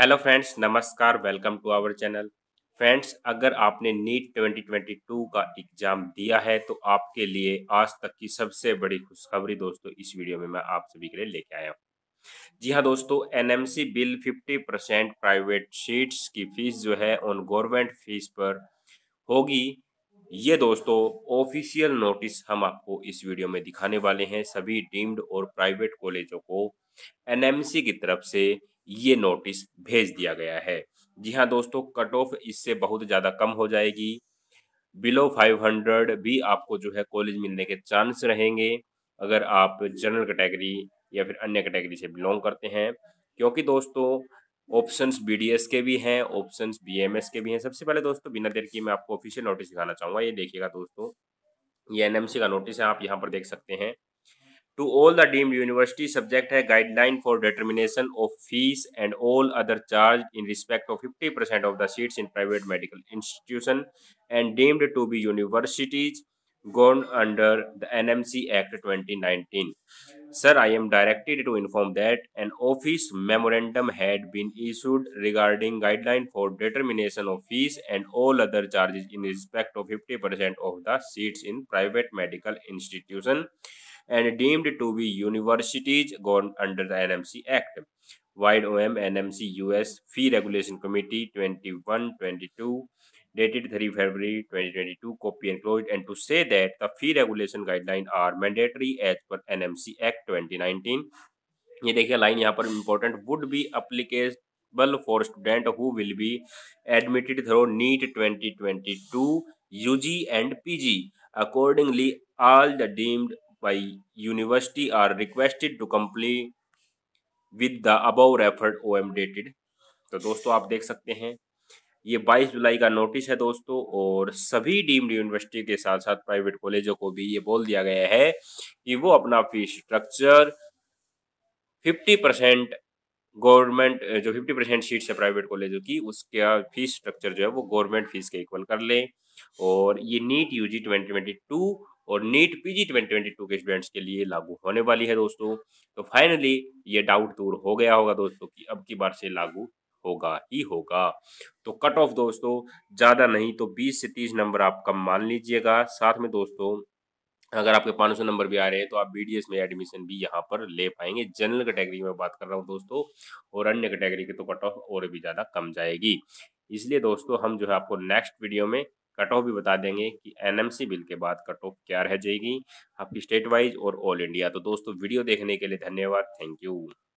Hello friends नमस्कार welcome to our channel friends अगर आपने नीट 2022 का एग्ज़ाम दिया है तो आपके लिए आज तक की सबसे बड़ी खुशखबरी दोस्तों इस वीडियो में मैं आप सभी के लिए लेके आया हूँ जी हाँ दोस्तों NMC bill 50 percent private seats की फीस जो है ऑन गवर्नमेंट फीस पर होगी ये दोस्तों ऑफिशियल नोटिस हम आपको इस वीडियो में दिखाने वाले हैं सभी डीम्ड और प्राइवेट कॉलेजों को एनएमसी की तरफ से ये नोटिस भेज दिया गया है जी हाँ दोस्तों कट ऑफ इससे बहुत ज़्यादा कम हो जाएगी बिलो 500 भी आपको जो है कॉलेज मिलने के चांस रहेंगे अगर आप जनरल कैटेगरी या फिर अन्य कैटेगरी से बिलोंग करते हैं क्योंकि दोस्तों ऑप्शंस बीडीएस के भी हैं ऑप्शंस बीएमएस के भी हैं सबसे पहले दोस्तों बिना देर की मैं आपको ऑफिशियल नोटिस दिखाना चाहूँगा ये देखिएगा दोस्तों ये एनएमसी का नोटिस है आप यहाँ पर देख सकते हैं to all the deemed university subject a guideline for determination of fees and all other charge in respect of 50% of the seats in private medical institution and deemed to be universities gone under the NMC Act 2019. Sir, I am directed to inform that an office memorandum had been issued regarding guideline for determination of fees and all other charges in respect of 50% of the seats in private medical institution and deemed to be universities gone under the NMC Act. Wide OM NMC US Fee Regulation Committee 2122 dated 3 February 2022 copy enclosed and to say that the fee regulation guidelines are mandatory as per NMC Act 2019 ये देखिए line यहाँ पर important would be applicable for student who will be admitted through 2022 two, U G and P G. accordingly all the deemed by university are requested to comply with the above referred OM dated तो दोस्तों आप देख सकते हैं ये 22 जुलाई का notice है दोस्तों और सभी डीम्ड यूनिवर्सिटी के साथ साथ प्राइवेट कॉलेजों को भी ये बोल दिया गया है कि वो अपना फीस स्ट्रक्चर 50 परसेंट गवर्नमेंट जो 50 परसेंट सीट्स है प्राइवेट कॉलेजों की उसका फीस स्ट्रक्चर जो है वो गवर्नमेंट फीस के इक्वल कर लें और ये नीट यूजी 2022 और NEET P G twenty twenty two के स्टूडेंट्स के लिए लागू होने वाली है दोस्तों तो फाइनली ये डाउट दूर हो गया होगा दोस्तों कि अब की बार से लागू होगा ही होगा तो कट ऑफ दोस्तों ज़्यादा नहीं तो 20 से 30 नंबर आप कम मान लीजिएगा साथ में दोस्तों अगर आपके 500 नंबर भी आ रहे हैं तो आप बी में एडमिशन भी यहाँ पर ले पाएंगे जनरल कैटेगरी में बात कर रहा हूँ दोस्तों और अन्य कैटेगरी के तो कट ऑफ और भी ज़्यादा कम जाएगी इसलिए दोस्तों हम जो है आपको नेक्स्ट वीडियो में कट ऑफ भी बता देंगे कि एनएमसी बिल के बाद कट ऑफ क्या रह जाएगी आपकी स्टेट वाइज और ऑल इंडिया तो दोस्तों वीडियो देखने के लिए धन्यवाद थैंक यू